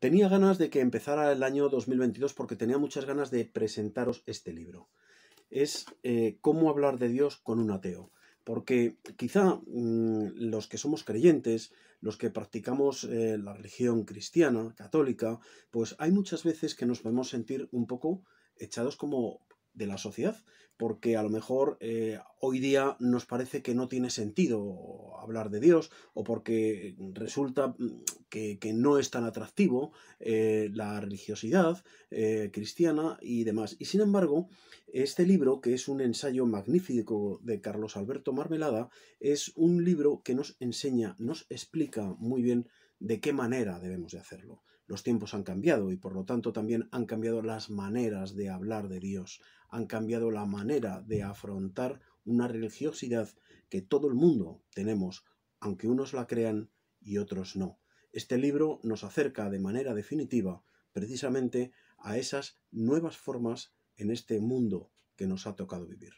Tenía ganas de que empezara el año 2022 porque tenía muchas ganas de presentaros este libro. Es eh, cómo hablar de Dios con un ateo. Porque quizá mm, los que somos creyentes, los que practicamos eh, la religión cristiana, católica, pues hay muchas veces que nos podemos sentir un poco echados como de la sociedad, porque a lo mejor eh, hoy día nos parece que no tiene sentido hablar de Dios o porque resulta mm, que, no es tan atractivo eh, la religiosidad eh, cristiana y demás. Y sin embargo, este libro, que es un ensayo magnífico de Carlos Alberto Marmelada, es un libro que nos enseña, nos explica muy bien de qué manera debemos de hacerlo. Los tiempos han cambiado y por lo tanto también han cambiado las maneras de hablar de Dios, han cambiado la manera de afrontar una religiosidad que todo el mundo tenemos, aunque unos la crean y otros no. Este libro nos acerca de manera definitiva precisamente a esas nuevas formas en este mundo que nos ha tocado vivir.